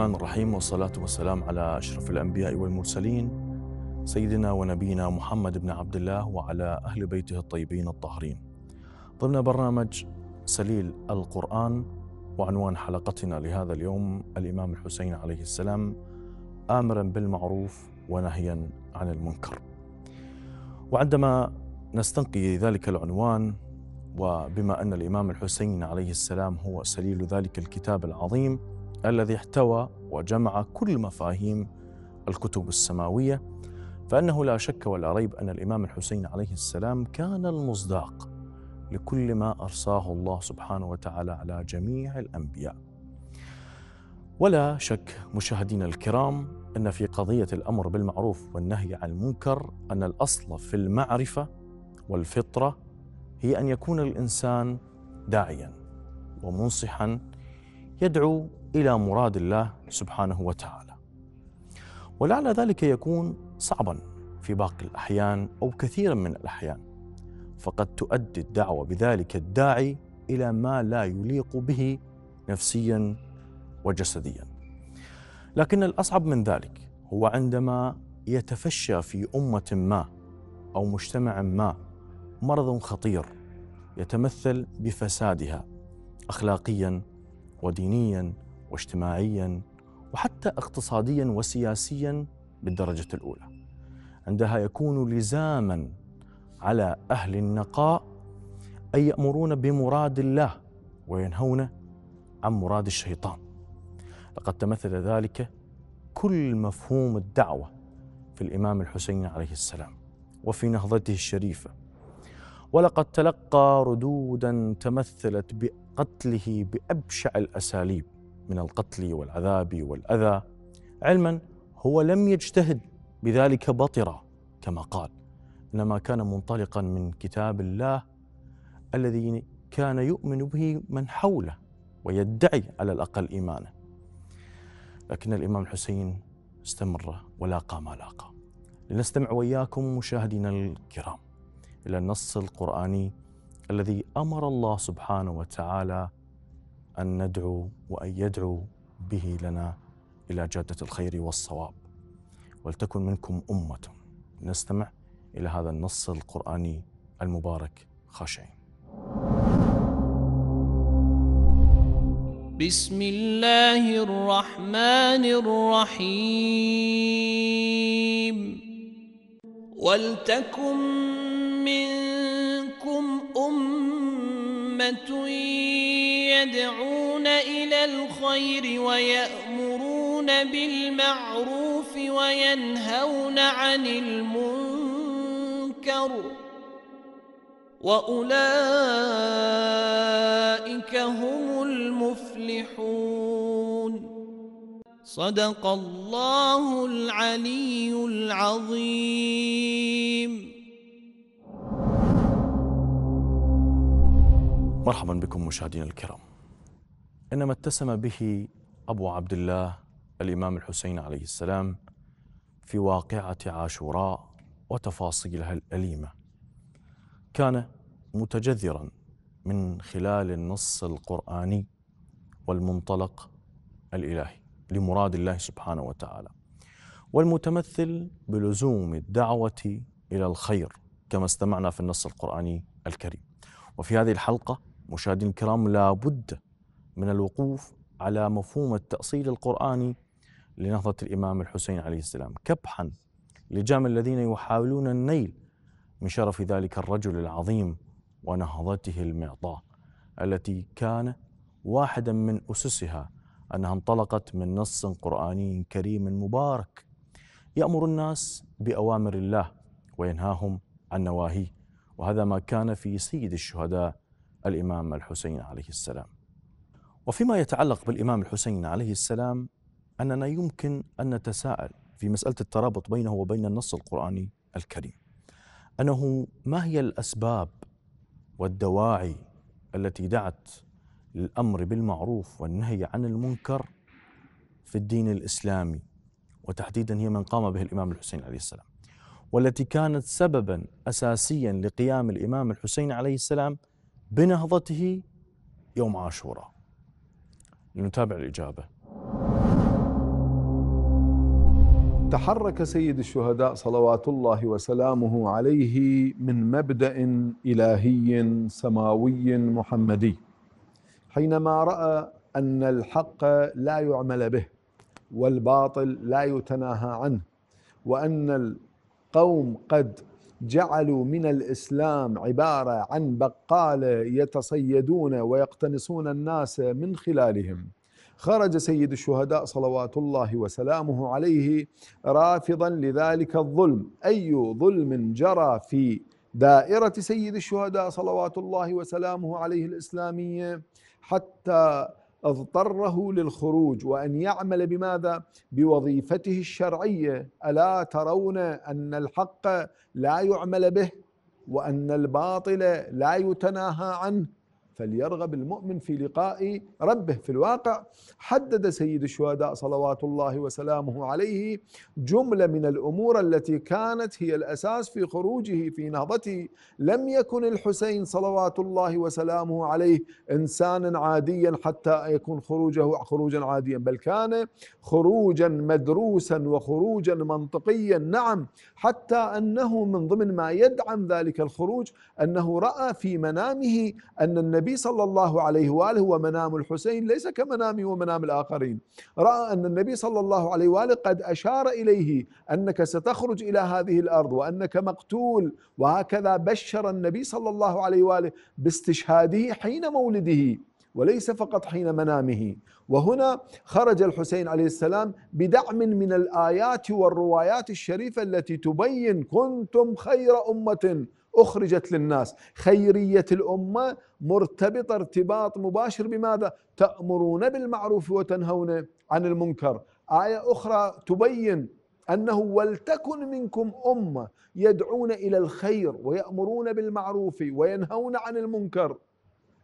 الرحمن الرحيم والصلاة والسلام على أشرف الأنبياء والمرسلين سيدنا ونبينا محمد بن عبد الله وعلى أهل بيته الطيبين الطاهرين ضمن برنامج سليل القرآن وعنوان حلقتنا لهذا اليوم الإمام الحسين عليه السلام آمرا بالمعروف ونهيا عن المنكر وعندما نستنقي ذلك العنوان وبما أن الإمام الحسين عليه السلام هو سليل ذلك الكتاب العظيم الذي احتوى وجمع كل مفاهيم الكتب السماويه فانه لا شك ولا ريب ان الامام الحسين عليه السلام كان المصداق لكل ما ارساه الله سبحانه وتعالى على جميع الانبياء. ولا شك مشاهدينا الكرام ان في قضيه الامر بالمعروف والنهي عن المنكر ان الاصل في المعرفه والفطره هي ان يكون الانسان داعيا ومنصحا يدعو إلى مراد الله سبحانه وتعالى ولعل ذلك يكون صعبا في باقي الأحيان أو كثيرا من الأحيان فقد تؤدي الدعوة بذلك الداعي إلى ما لا يليق به نفسيا وجسديا لكن الأصعب من ذلك هو عندما يتفشى في أمة ما أو مجتمع ما مرض خطير يتمثل بفسادها أخلاقيا ودينيا واجتماعيا وحتى اقتصاديا وسياسيا بالدرجه الاولى. عندها يكون لزاما على اهل النقاء ان يامرون بمراد الله وينهون عن مراد الشيطان. لقد تمثل ذلك كل مفهوم الدعوه في الامام الحسين عليه السلام وفي نهضته الشريفه. ولقد تلقى ردودا تمثلت بقتله بابشع الاساليب من القتل والعذاب والاذى علما هو لم يجتهد بذلك بطرا كما قال انما كان منطلقا من كتاب الله الذي كان يؤمن به من حوله ويدعي على الاقل ايمانه لكن الامام الحسين استمر ولاقى ما لاقى لنستمع واياكم مشاهدينا الكرام الى النص القراني الذي امر الله سبحانه وتعالى أن ندعو وأن يدعو به لنا إلى جادة الخير والصواب ولتكن منكم أمة نستمع إلى هذا النص القرآني المبارك خاشعين بسم الله الرحمن الرحيم ولتكن منكم أمة يدعون إلى الخير ويأمرون بالمعروف وينهون عن المنكر وأولئك هم المفلحون صدق الله العلي العظيم مرحبا بكم مشاهدينا الكرام إنما اتسم به أبو عبد الله الإمام الحسين عليه السلام في واقعة عاشوراء وتفاصيلها الأليمة كان متجذرا من خلال النص القرآني والمنطلق الإلهي لمراد الله سبحانه وتعالى والمتمثل بلزوم الدعوة إلى الخير كما استمعنا في النص القرآني الكريم وفي هذه الحلقة مشاهدينا الكرام لا بد من الوقوف على مفهوم التأصيل القرآني لنهضة الإمام الحسين عليه السلام كبحا لجام الذين يحاولون النيل من شرف ذلك الرجل العظيم ونهضته المعطاء التي كان واحدا من أسسها أنها انطلقت من نص قرآني كريم مبارك يأمر الناس بأوامر الله وينهاهم عن نواهيه وهذا ما كان في سيد الشهداء الإمام الحسين عليه السلام وفيما يتعلق بالإمام الحسين عليه السلام أننا يمكن أن نتساءل في مسألة الترابط بينه وبين النص القرآني الكريم أنه ما هي الأسباب والدواعي التي دعت للأمر بالمعروف والنهي عن المنكر في الدين الإسلامي وتحديدا هي من قام به الإمام الحسين عليه السلام والتي كانت سببا أساسيا لقيام الإمام الحسين عليه السلام بنهضته يوم عاشوراء لنتابع الإجابة تحرك سيد الشهداء صلوات الله وسلامه عليه من مبدأ إلهي سماوي محمدي حينما رأى أن الحق لا يعمل به والباطل لا يتناهى عنه وأن القوم قد جعلوا من الإسلام عبارة عن بقالة يتصيدون ويقتنصون الناس من خلالهم خرج سيد الشهداء صلوات الله وسلامه عليه رافضا لذلك الظلم أي ظلم جرى في دائرة سيد الشهداء صلوات الله وسلامه عليه الإسلامية حتى اضطره للخروج وان يعمل بماذا؟ بوظيفته الشرعيه، الا ترون ان الحق لا يعمل به وان الباطل لا يتناهى عنه فليرغب المؤمن في لقاء ربه في الواقع حدد سيد الشهداء صلوات الله وسلامه عليه جملة من الأمور التي كانت هي الأساس في خروجه في نهضته لم يكن الحسين صلوات الله وسلامه عليه إنسانا عاديا حتى يكون خروجه خروجا عاديا بل كان خروجا مدروسا وخروجا منطقيا نعم حتى أنه من ضمن ما يدعم ذلك الخروج أنه رأى في منامه أن النبي النبي صلى الله عليه وآله ومنام الحسين ليس كمنامي ومنام الآخرين رأى أن النبي صلى الله عليه وآله قد أشار إليه أنك ستخرج إلى هذه الأرض وأنك مقتول وهكذا بشر النبي صلى الله عليه وآله باستشهاده حين مولده وليس فقط حين منامه وهنا خرج الحسين عليه السلام بدعم من الآيات والروايات الشريفة التي تبين كنتم خير أمة أخرجت للناس خيرية الأمة مرتبطة ارتباط مباشر بماذا؟ تأمرون بالمعروف وتنهون عن المنكر آية أخرى تبين أنه ولتكن منكم أمة يدعون إلى الخير ويأمرون بالمعروف وينهون عن المنكر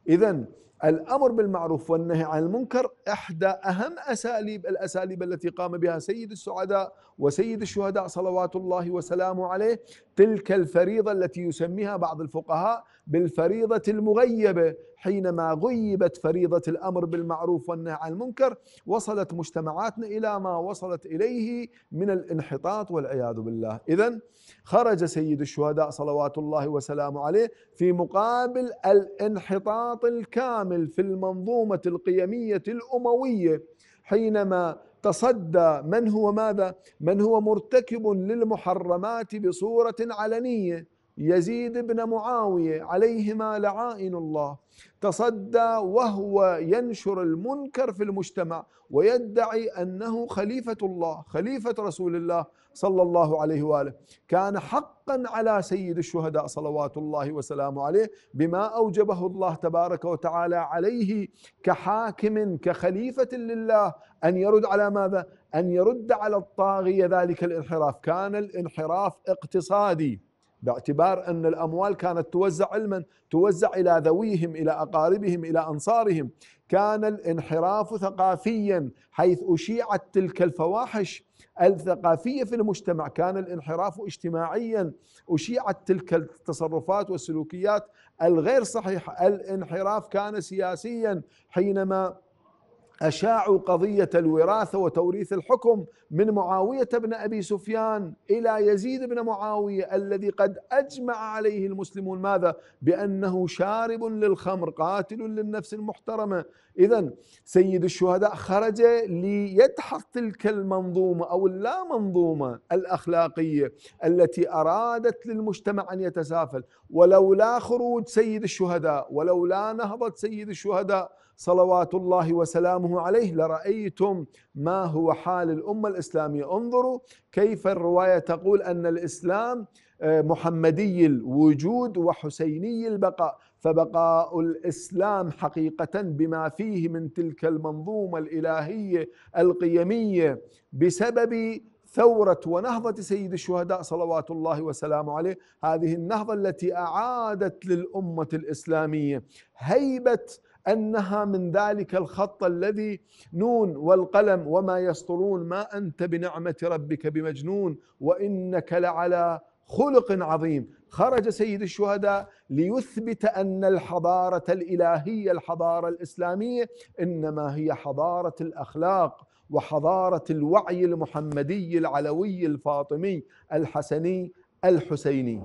إذا الأمر بالمعروف والنهي عن المنكر إحدى أهم أساليب الأساليب التي قام بها سيد السعداء وسيد الشهداء صلوات الله وسلامه عليه تلك الفريضة التي يسميها بعض الفقهاء بالفريضة المغيبة حينما غيبت فريضة الأمر بالمعروف والنهي عن المنكر وصلت مجتمعاتنا إلى ما وصلت إليه من الانحطاط والعياذ بالله إذا خرج سيد الشهداء صلوات الله وسلامه عليه في مقابل الانحطاط الكامل كامل في المنظومة القيمية الأموية حينما تصدى من هو ماذا؟ من هو مرتكب للمحرمات بصورة علنية يزيد بن معاوية عليهما لعائن الله تصدى وهو ينشر المنكر في المجتمع ويدعي أنه خليفة الله خليفة رسول الله صلى الله عليه وآله كان حقا على سيد الشهداء صلوات الله وسلامه عليه بما أوجبه الله تبارك وتعالى عليه كحاكم كخليفة لله أن يرد على ماذا؟ أن يرد على الطاغية ذلك الانحراف كان الانحراف اقتصادي باعتبار أن الأموال كانت توزع علما توزع إلى ذويهم إلى أقاربهم إلى أنصارهم كان الانحراف ثقافيا حيث أشيعت تلك الفواحش الثقافية في المجتمع كان الانحراف اجتماعيا أشيعت تلك التصرفات والسلوكيات الغير صحيحة الانحراف كان سياسيا حينما أشاعوا قضية الوراثة وتوريث الحكم من معاوية بن أبي سفيان إلى يزيد بن معاوية الذي قد أجمع عليه المسلمون ماذا؟ بأنه شارب للخمر قاتل للنفس المحترمة إذا سيد الشهداء خرج ليدحض تلك المنظومة أو اللا منظومة الأخلاقية التي أرادت للمجتمع أن يتسافل ولولا خروج سيد الشهداء ولولا نهضة سيد الشهداء صلوات الله وسلامه عليه لرأيتم ما هو حال الأمة الإسلامية انظروا كيف الرواية تقول أن الإسلام آه، محمدي الوجود وحسيني البقاء فبقاء الإسلام حقيقة بما فيه من تلك المنظومة الإلهية القيمية بسبب ثورة ونهضة سيد الشهداء صلوات الله وسلامه عليه هذه النهضة التي أعادت للأمة الإسلامية هيبة أنها من ذلك الخط الذي نون والقلم وما يسطرون ما أنت بنعمة ربك بمجنون وإنك لعلى خلق عظيم خرج سيد الشهداء ليثبت أن الحضارة الإلهية الحضارة الإسلامية إنما هي حضارة الأخلاق وحضارة الوعي المحمدي العلوي الفاطمي الحسني الحسيني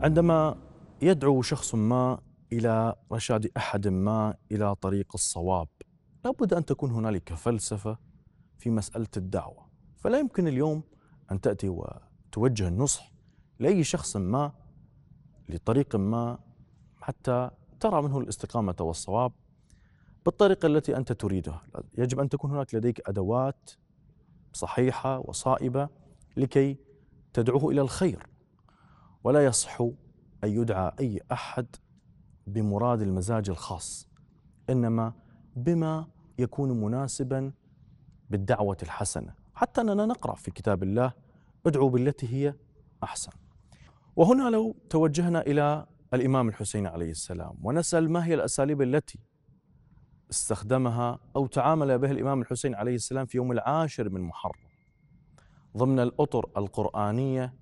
عندما يدعو شخص ما إلى رشاد أحد ما إلى طريق الصواب لابد أن تكون هنالك فلسفة في مسألة الدعوة فلا يمكن اليوم أن تأتي وتوجه النصح لأي شخص ما لطريق ما حتى ترى منه الاستقامة والصواب بالطريقة التي أنت تريدها يجب أن تكون هناك لديك أدوات صحيحة وصائبة لكي تدعوه إلى الخير ولا يصح أن يدعى أي أحد بمراد المزاج الخاص إنما بما يكون مناسبا بالدعوة الحسنة حتى أننا نقرأ في كتاب الله ادعوا بالتي هي أحسن وهنا لو توجهنا إلى الإمام الحسين عليه السلام ونسأل ما هي الأساليب التي استخدمها أو تعامل بها الإمام الحسين عليه السلام في يوم العاشر من محرم ضمن الأطر القرآنية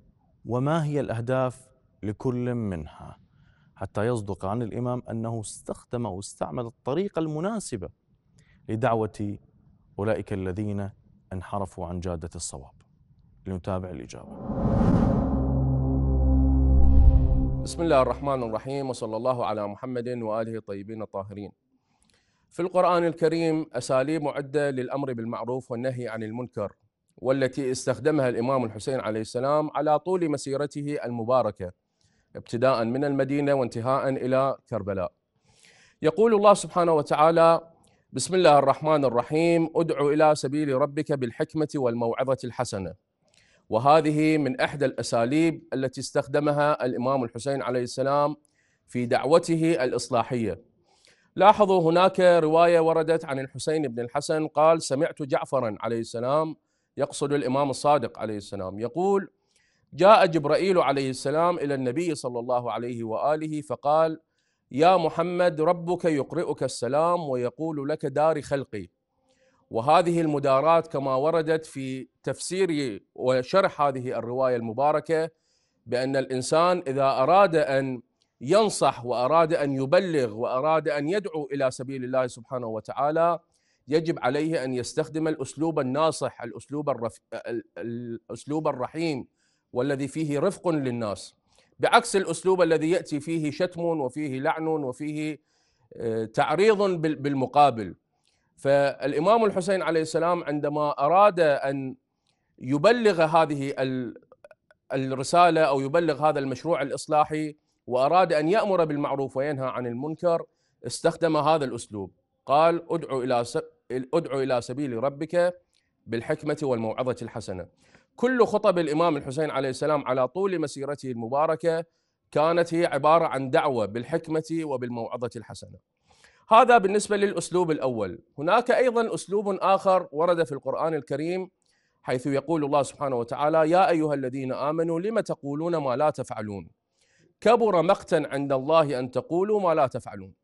وما هي الأهداف لكل منها حتى يصدق عن الإمام أنه استخدم واستعمل الطريقة المناسبة لدعوة أولئك الذين انحرفوا عن جادة الصواب لنتابع الإجابة بسم الله الرحمن الرحيم وصلى الله على محمد وآله الطيبين الطاهرين في القرآن الكريم أساليب معدة للأمر بالمعروف والنهي عن المنكر والتي استخدمها الإمام الحسين عليه السلام على طول مسيرته المباركة ابتداء من المدينه وانتهاء الى كربلاء. يقول الله سبحانه وتعالى: بسم الله الرحمن الرحيم ادع الى سبيل ربك بالحكمه والموعظه الحسنه. وهذه من احدى الاساليب التي استخدمها الامام الحسين عليه السلام في دعوته الاصلاحيه. لاحظوا هناك روايه وردت عن الحسين بن الحسن قال سمعت جعفرا عليه السلام يقصد الامام الصادق عليه السلام يقول جاء جبرائيل عليه السلام الى النبي صلى الله عليه واله فقال يا محمد ربك يقرئك السلام ويقول لك دار خلقي وهذه المدارات كما وردت في تفسير وشرح هذه الروايه المباركه بان الانسان اذا اراد ان ينصح واراد ان يبلغ واراد ان يدعو الى سبيل الله سبحانه وتعالى يجب عليه ان يستخدم الاسلوب الناصح الاسلوب الرف... الاسلوب الرحيم والذي فيه رفق للناس بعكس الاسلوب الذي ياتي فيه شتم وفيه لعن وفيه آه، تعريض بالمقابل فالامام الحسين عليه السلام عندما اراد ان يبلغ هذه الرساله او يبلغ هذا المشروع الاصلاحي واراد ان يامر بالمعروف وينهى عن المنكر استخدم هذا الاسلوب قال ادعو الى ادعو الى سبيل ربك بالحكمه والموعظه الحسنه كل خطب الامام الحسين عليه السلام على طول مسيرته المباركه كانت هي عباره عن دعوه بالحكمه وبالموعظه الحسنه. هذا بالنسبه للاسلوب الاول، هناك ايضا اسلوب اخر ورد في القران الكريم حيث يقول الله سبحانه وتعالى: يا ايها الذين امنوا لم تقولون ما لا تفعلون. كبر مقتا عند الله ان تقولوا ما لا تفعلون.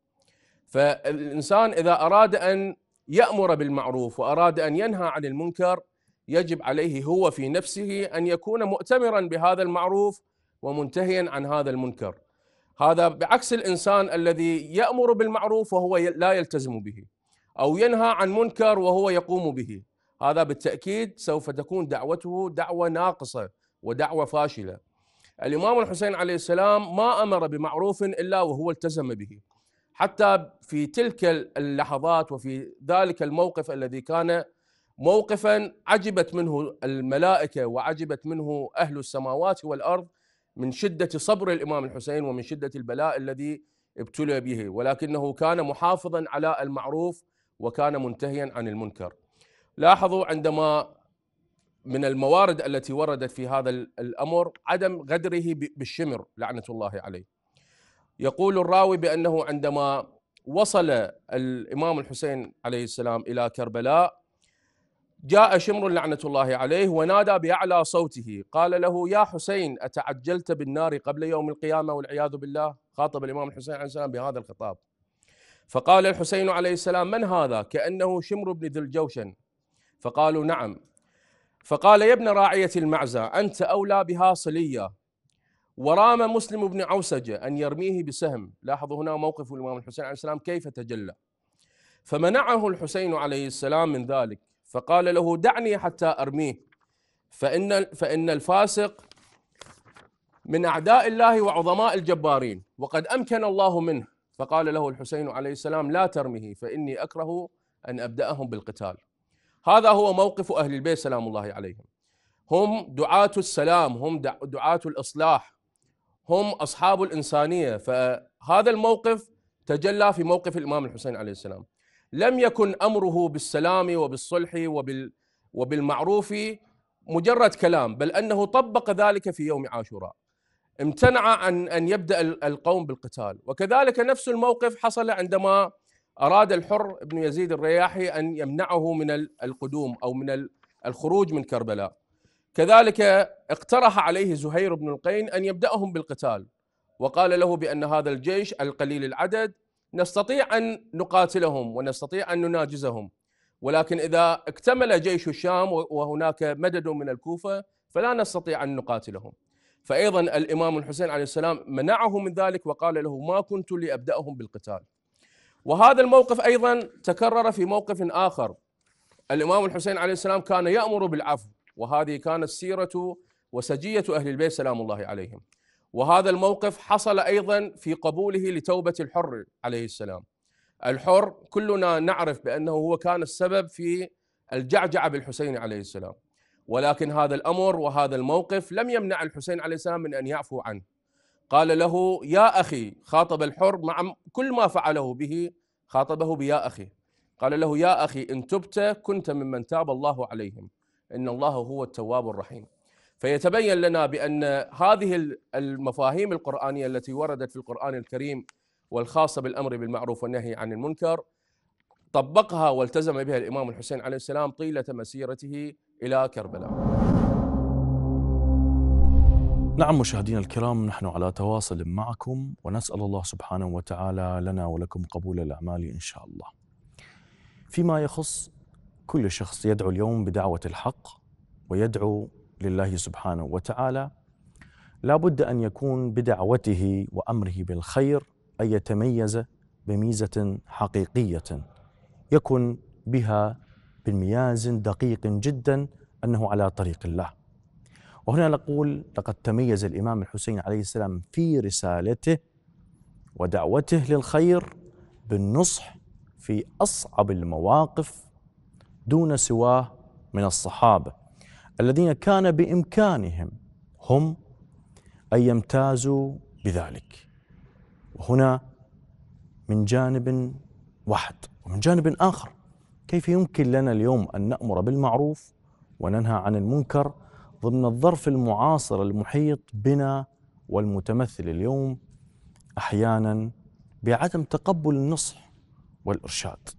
فالانسان اذا اراد ان يامر بالمعروف واراد ان ينهى عن المنكر يجب عليه هو في نفسه ان يكون مؤتمرا بهذا المعروف ومنتهيا عن هذا المنكر. هذا بعكس الانسان الذي يامر بالمعروف وهو لا يلتزم به او ينهى عن منكر وهو يقوم به. هذا بالتاكيد سوف تكون دعوته دعوه ناقصه ودعوه فاشله. الامام الحسين عليه السلام ما امر بمعروف الا وهو التزم به. حتى في تلك اللحظات وفي ذلك الموقف الذي كان موقفا عجبت منه الملائكه وعجبت منه اهل السماوات والارض من شده صبر الامام الحسين ومن شده البلاء الذي ابتلي به ولكنه كان محافظا على المعروف وكان منتهيا عن المنكر. لاحظوا عندما من الموارد التي وردت في هذا الامر عدم غدره بالشمر لعنه الله عليه. يقول الراوي بانه عندما وصل الامام الحسين عليه السلام الى كربلاء جاء شمر لعنة الله عليه ونادى بأعلى صوته قال له يا حسين أتعجلت بالنار قبل يوم القيامة والعياذ بالله خاطب الإمام الحسين عليه السلام بهذا الخطاب فقال الحسين عليه السلام من هذا كأنه شمر بن ذي الجوشن فقالوا نعم فقال يا ابن راعية المعزة أنت أولى بها صلية ورام مسلم بن عوسجة أن يرميه بسهم لاحظوا هنا موقف الإمام الحسين عليه السلام كيف تجلى فمنعه الحسين عليه السلام من ذلك فقال له دعني حتى أرميه فإن, فإن الفاسق من أعداء الله وعظماء الجبارين وقد أمكن الله منه فقال له الحسين عليه السلام لا ترمه فإني أكره أن أبدأهم بالقتال هذا هو موقف أهل البيت سلام الله عليهم هم دعاة السلام هم دعاة الإصلاح هم أصحاب الإنسانية فهذا الموقف تجلى في موقف الإمام الحسين عليه السلام لم يكن امره بالسلام وبالصلح وبال وبالمعروف مجرد كلام بل انه طبق ذلك في يوم عاشوراء امتنع عن ان يبدا القوم بالقتال وكذلك نفس الموقف حصل عندما اراد الحر بن يزيد الرياحي ان يمنعه من القدوم او من الخروج من كربلاء كذلك اقترح عليه زهير بن القين ان يبداهم بالقتال وقال له بان هذا الجيش القليل العدد نستطيع ان نقاتلهم ونستطيع ان نناجزهم ولكن اذا اكتمل جيش الشام وهناك مدد من الكوفه فلا نستطيع ان نقاتلهم. فايضا الامام الحسين عليه السلام منعه من ذلك وقال له ما كنت لابداهم بالقتال. وهذا الموقف ايضا تكرر في موقف اخر. الامام الحسين عليه السلام كان يامر بالعفو وهذه كانت سيره وسجيه اهل البيت سلام الله عليهم. وهذا الموقف حصل ايضا في قبوله لتوبه الحر عليه السلام. الحر كلنا نعرف بانه هو كان السبب في الجعجعه بالحسين عليه السلام. ولكن هذا الامر وهذا الموقف لم يمنع الحسين عليه السلام من ان يعفو عنه. قال له يا اخي خاطب الحر مع كل ما فعله به خاطبه بيا اخي. قال له يا اخي ان تبت كنت ممن تاب الله عليهم ان الله هو التواب الرحيم. فيتبين لنا بان هذه المفاهيم القرانيه التي وردت في القران الكريم والخاصه بالامر بالمعروف والنهي عن المنكر طبقها والتزم بها الامام الحسين عليه السلام طيله مسيرته الى كربلاء. نعم مشاهدينا الكرام نحن على تواصل معكم ونسال الله سبحانه وتعالى لنا ولكم قبول الاعمال ان شاء الله. فيما يخص كل شخص يدعو اليوم بدعوه الحق ويدعو لله سبحانه وتعالى لا بد أن يكون بدعوته وأمره بالخير أن يتميز بميزة حقيقية يكن بها بمياز دقيق جدا أنه على طريق الله وهنا نقول لقد تميز الإمام الحسين عليه السلام في رسالته ودعوته للخير بالنصح في أصعب المواقف دون سواه من الصحابه الذين كان بامكانهم هم ان يمتازوا بذلك وهنا من جانب واحد ومن جانب اخر كيف يمكن لنا اليوم ان نامر بالمعروف وننهى عن المنكر ضمن الظرف المعاصر المحيط بنا والمتمثل اليوم احيانا بعدم تقبل النصح والارشاد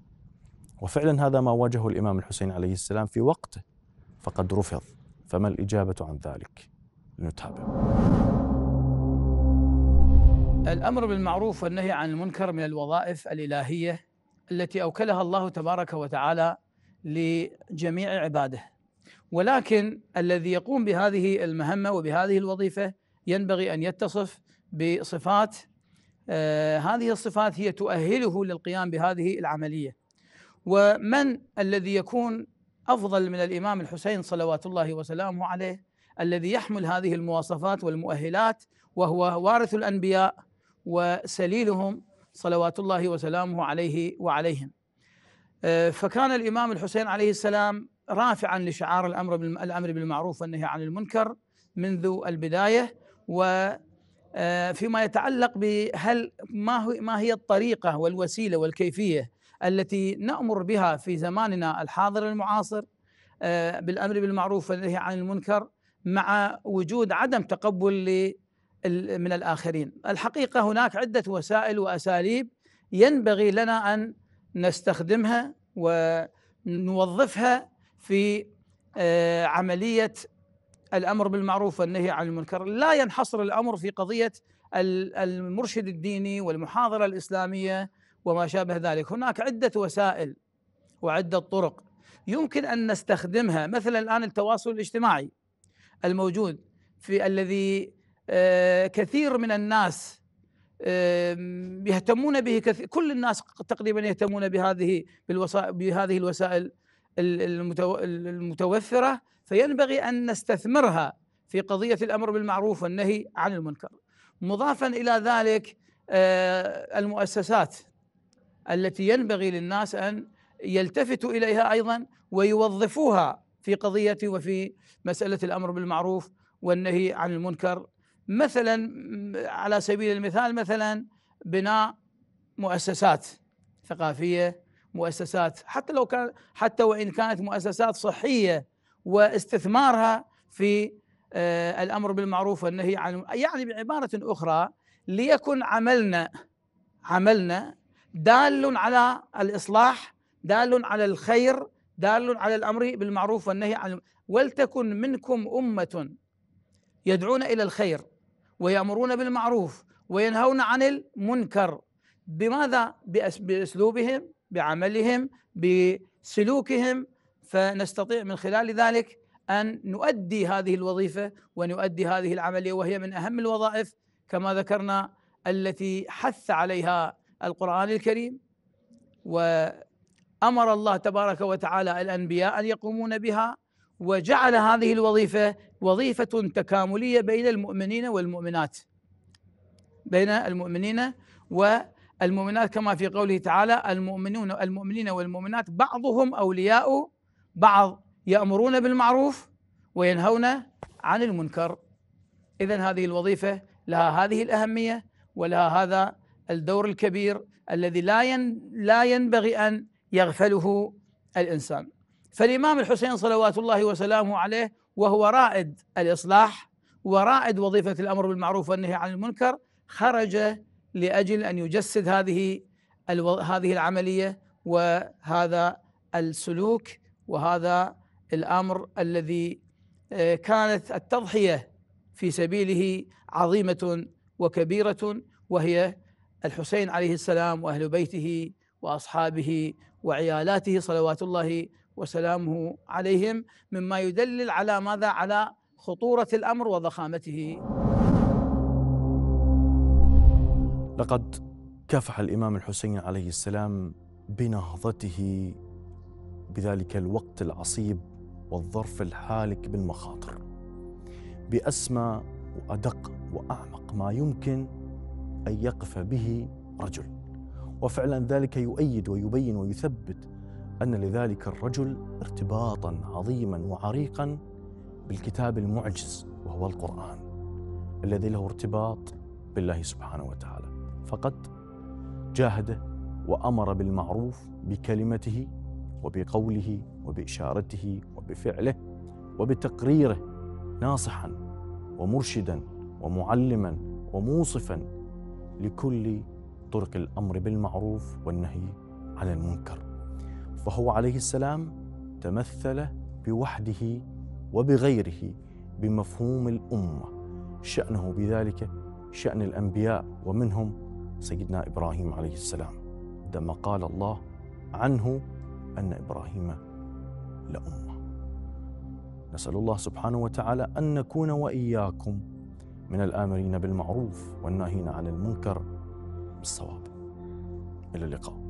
وفعلا هذا ما واجهه الامام الحسين عليه السلام في وقته فقد رفض فما الإجابة عن ذلك؟ لنتابع الأمر بالمعروف والنهي عن المنكر من الوظائف الإلهية التي أوكلها الله تبارك وتعالى لجميع عباده ولكن الذي يقوم بهذه المهمة وبهذه الوظيفة ينبغي أن يتصف بصفات آه، هذه الصفات هي تؤهله للقيام بهذه العملية ومن الذي يكون افضل من الامام الحسين صلوات الله وسلامه عليه الذي يحمل هذه المواصفات والمؤهلات وهو وارث الانبياء وسليلهم صلوات الله وسلامه عليه وعليهم آه، فكان الامام الحسين عليه السلام رافعا لشعار الامر الامر بالمعروف والنهي عن المنكر منذ البدايه و آه، فيما يتعلق بهل ما ما هي الطريقه والوسيله والكيفيه التي نامر بها في زماننا الحاضر المعاصر آه، بالامر بالمعروف والنهي عن المنكر مع وجود عدم تقبل من الاخرين الحقيقه هناك عده وسائل واساليب ينبغي لنا ان نستخدمها ونوظفها في آه، عمليه الامر بالمعروف والنهي عن المنكر لا ينحصر الامر في قضيه المرشد الديني والمحاضره الاسلاميه وما شابه ذلك هناك عدة وسائل وعدة طرق يمكن أن نستخدمها مثلا الآن التواصل الاجتماعي الموجود في الذي آه، كثير من الناس يهتمون به كثير كل الناس تقريبا يهتمون بهذه بالوسائل بهذه الوسائل المتوفره فينبغي ان نستثمرها في قضيه الامر بالمعروف والنهي عن المنكر مضافا الى ذلك آه، المؤسسات التي ينبغي للناس ان يلتفتوا اليها ايضا ويوظفوها في قضيه وفي مساله الامر بالمعروف والنهي عن المنكر مثلا على سبيل المثال مثلا بناء مؤسسات ثقافيه مؤسسات حتى لو كان حتى وان كانت مؤسسات صحيه واستثمارها في آه، الامر بالمعروف والنهي عن يعني بعباره اخرى ليكن عملنا عملنا دال على الإصلاح دال على الخير دال على الأمر بالمعروف والنهي عن ولتكن منكم أمة يدعون إلى الخير ويأمرون بالمعروف وينهون عن المنكر بماذا بأسلوبهم بعملهم بسلوكهم فنستطيع من خلال ذلك ان نؤدي هذه الوظيفه ونؤدي هذه العمليه وهي من اهم الوظائف كما ذكرنا التي حث عليها القرآن الكريم وأمر الله تبارك وتعالى الأنبياء أن يقومون بها وجعل هذه الوظيفة وظيفة تكاملية بين المؤمنين والمؤمنات بين المؤمنين والمؤمنات كما في قوله تعالى المؤمنون المؤمنين والمؤمنات بعضهم أولياء بعض يأمرون بالمعروف وينهون عن المنكر إذا هذه الوظيفة لها هذه الأهمية ولها هذا الدور الكبير الذي لا لا ينبغي ان يغفله الانسان فالامام الحسين صلوات الله وسلامه عليه وهو رائد الاصلاح ورائد وظيفه الامر بالمعروف والنهي عن المنكر خرج لاجل ان يجسد هذه هذه العمليه وهذا السلوك وهذا الامر الذي آه، كانت التضحيه في سبيله عظيمه وكبيره وهي الحسين عليه السلام واهل بيته واصحابه وعيالاته صلوات الله وسلامه عليهم مما يدلل على ماذا على خطوره الامر وضخامته لقد كافح الامام الحسين عليه السلام بنهضته بذلك الوقت العصيب والظرف الحالك بالمخاطر باسمى وادق واعمق ما يمكن أن يقف به رجل وفعلا ذلك يؤيد ويبين ويثبت أن لذلك الرجل ارتباطا عظيما وعريقا بالكتاب المعجز وهو القرآن الذي له ارتباط بالله سبحانه وتعالى فقد جاهده وأمر بالمعروف بكلمته وبقوله وبإشارته وبفعله وبتقريره ناصحا ومرشدا ومعلما وموصفا لكل طرق الامر بالمعروف والنهي عن المنكر فهو عليه السلام تمثل بوحده وبغيره بمفهوم الامه شانه بذلك شان الانبياء ومنهم سيدنا ابراهيم عليه السلام عندما قال الله عنه ان ابراهيم لامه نسال الله سبحانه وتعالى ان نكون واياكم من الآمرين بالمعروف والناهين عن المنكر بالصواب إلى اللقاء